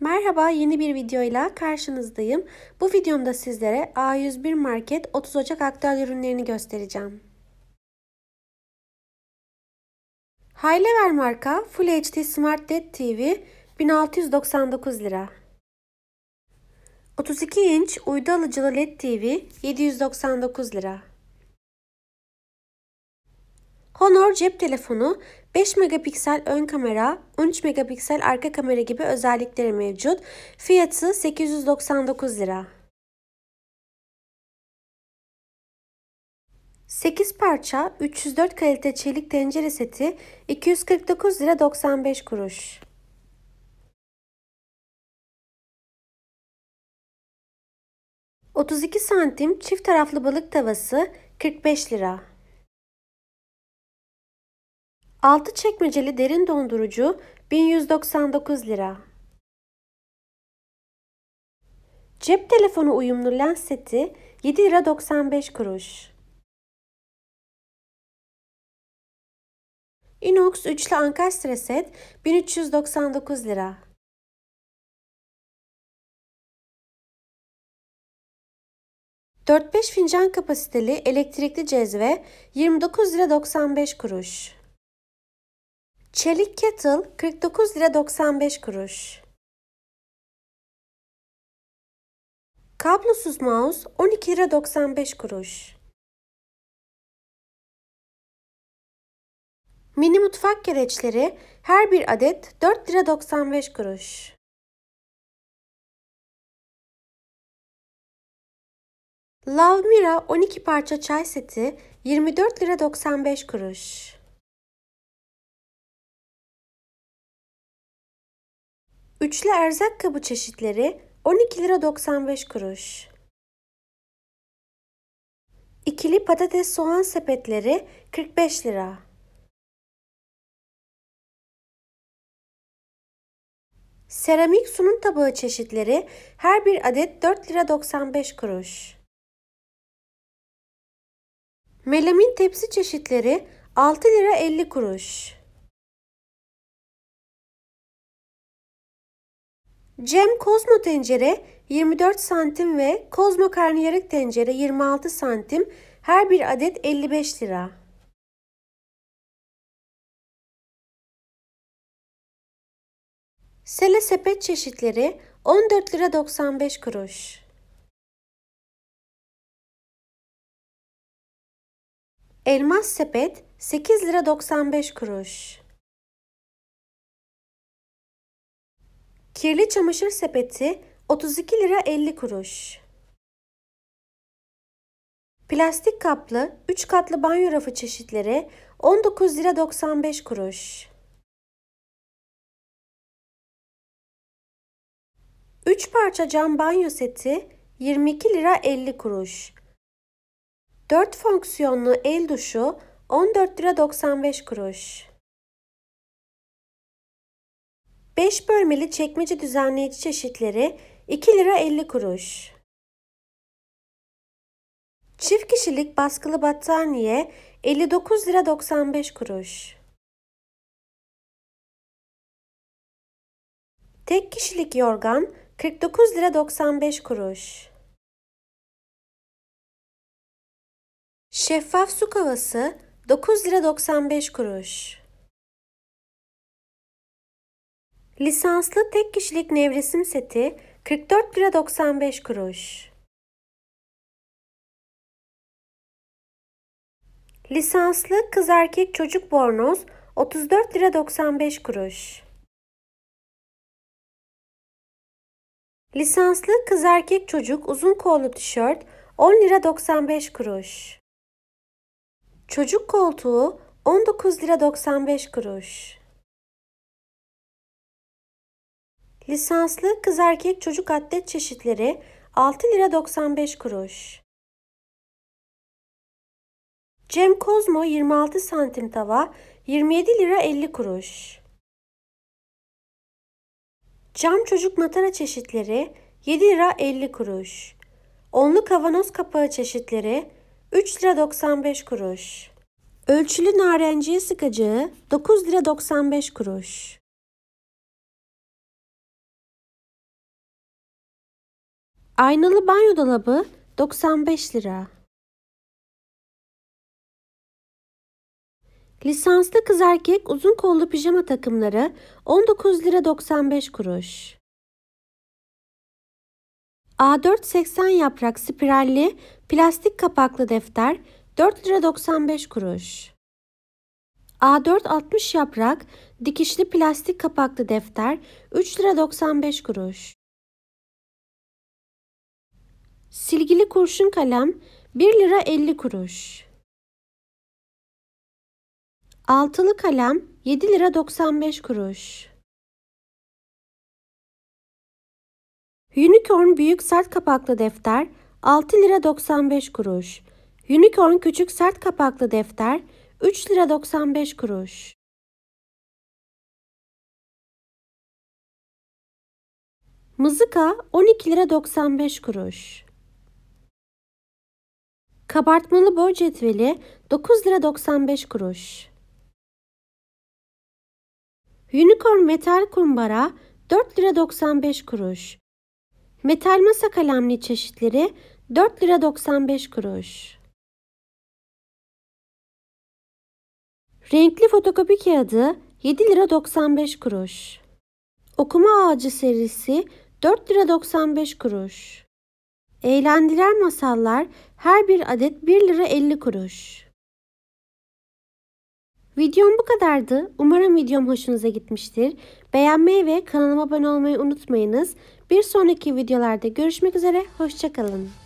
Merhaba yeni bir videoyla karşınızdayım. Bu videomda sizlere A101 Market 30 Ocak aktüel ürünlerini göstereceğim. Haylever marka Full HD Smart LED TV 1699 lira. 32 inç uydu alıcılı LED TV 799 lira. Honor cep telefonu 5 megapiksel ön kamera, 13 megapiksel arka kamera gibi özellikleri mevcut. Fiyatı 899 lira. 8 parça 304 kalite çelik tencere seti 249 lira 95 kuruş. ...32 santim çift taraflı balık tavası 45 lira. 6 çekmeceli derin dondurucu 1199 lira. Cep telefonu uyumlu lens seti 7 lira 95 kuruş. Inox üçlü ankastre set 1399 lira. Dört beş fincan kapasiteli elektrikli cezve 29 lira 95 kuruş. Çelik kettle 49 lira 95 kuruş. Kablosuz mouse 12 lira 95 kuruş. Mini mutfak gereçleri her bir adet 4 lira 95 kuruş. Love Mira 12 parça çay seti 24 lira 95 kuruş. Üçlü erzak kabı çeşitleri 12 lira 95 kuruş. İkili patates soğan sepetleri 45 lira. Seramik sunum tabağı çeşitleri her bir adet 4 lira 95 kuruş. Melamin tepsi çeşitleri 6 lira 50 kuruş. Cem Kozmo tencere 24 santim ve Kozmo karnıyarık tencere 26 santim her bir adet 55 lira. Sele sepet çeşitleri 14 lira 95 kuruş. Elmas sepet 8 lira 95 kuruş. Kirli çamaşır sepeti 32 lira 50 kuruş. Plastik kaplı 3 katlı banyo rafı çeşitleri 19 lira 95 kuruş. Üç parça cam banyo seti 22 lira 50 kuruş. 4 fonksiyonlu el duşu 14 lira 95 kuruş. 5 bölmeli çekmece düzenleyici çeşitleri 2 lira 50 kuruş. Çift kişilik baskılı battaniye 59 lira 95 kuruş. Tek kişilik yorgan 49 lira 95 kuruş. Şeffaf su kavası 9 lira 95 kuruş. Lisanslı tek kişilik nevresim seti 44 lira 95 kuruş. Lisanslı kız erkek çocuk bornoz 34 lira 95 kuruş. Lisanslı kız erkek çocuk uzun kollu tişört 10 lira 95 kuruş. Çocuk koltuğu 19 lira 95 kuruş. Lisanslı kız erkek çocuk atlet çeşitleri 6 lira 95 kuruş. Cem Kozmo 26 santim tava 27 lira 50 kuruş. Cam çocuk matara çeşitleri 7 lira 50 kuruş. Onlu kavanoz kapağı çeşitleri 3 lira 95 kuruş. Ölçülü narenciye sıkacağı 9 lira 95 kuruş. Aynalı banyo dolabı 95 lira. Lisanslı kız erkek uzun kollu pijama takımları 19 lira 95 kuruş. a 4 80 yaprak spiralli plastik kapaklı defter 4 lira 95 kuruş. a 4 60 yaprak dikişli plastik kapaklı defter 3 lira 95 kuruş. Silgili kurşun kalem 1 lira 50 kuruş. Altılı kalem 7 lira 95 kuruş. Unicorn büyük sert kapaklı defter 6 lira 95 kuruş. Unicorn küçük sert kapaklı defter 3 lira 95 kuruş. Mızıka 12 lira 95 kuruş. Kabartmalı boy cetveli 9 lira 95 kuruş. Unicorn metal kumbara 4 lira 95 kuruş. Metal masa kalemli çeşitleri 4 lira 95 kuruş. Renkli fotokopi kağıdı 7 lira 95 kuruş. Okuma ağacı serisi 4 lira 95 kuruş. Eğlendiler masallar her bir adet 1 lira 50 kuruş. Videom bu kadardı. Umarım videom hoşunuza gitmiştir. Beğenmeyi ve kanalıma abone olmayı unutmayınız. Bir sonraki videolarda görüşmek üzere. Hoşçakalın.